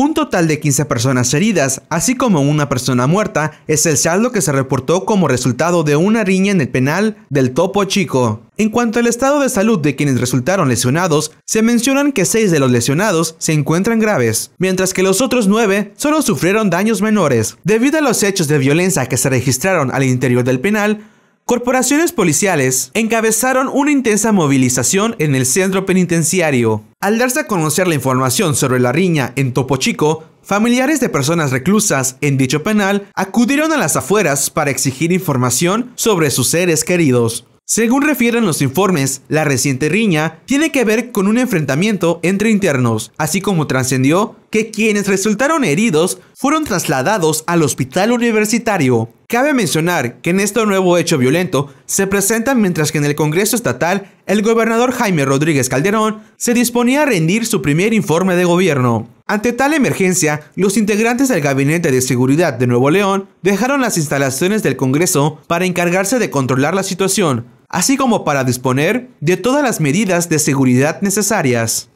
Un total de 15 personas heridas, así como una persona muerta, es el saldo que se reportó como resultado de una riña en el penal del Topo Chico. En cuanto al estado de salud de quienes resultaron lesionados, se mencionan que 6 de los lesionados se encuentran graves, mientras que los otros 9 solo sufrieron daños menores. Debido a los hechos de violencia que se registraron al interior del penal, corporaciones policiales encabezaron una intensa movilización en el centro penitenciario. Al darse a conocer la información sobre la riña en Topo Chico, familiares de personas reclusas en dicho penal acudieron a las afueras para exigir información sobre sus seres queridos. Según refieren los informes, la reciente riña tiene que ver con un enfrentamiento entre internos, así como trascendió que quienes resultaron heridos fueron trasladados al hospital universitario. Cabe mencionar que en este nuevo hecho violento se presentan mientras que en el Congreso Estatal el gobernador Jaime Rodríguez Calderón se disponía a rendir su primer informe de gobierno. Ante tal emergencia, los integrantes del Gabinete de Seguridad de Nuevo León dejaron las instalaciones del Congreso para encargarse de controlar la situación, así como para disponer de todas las medidas de seguridad necesarias.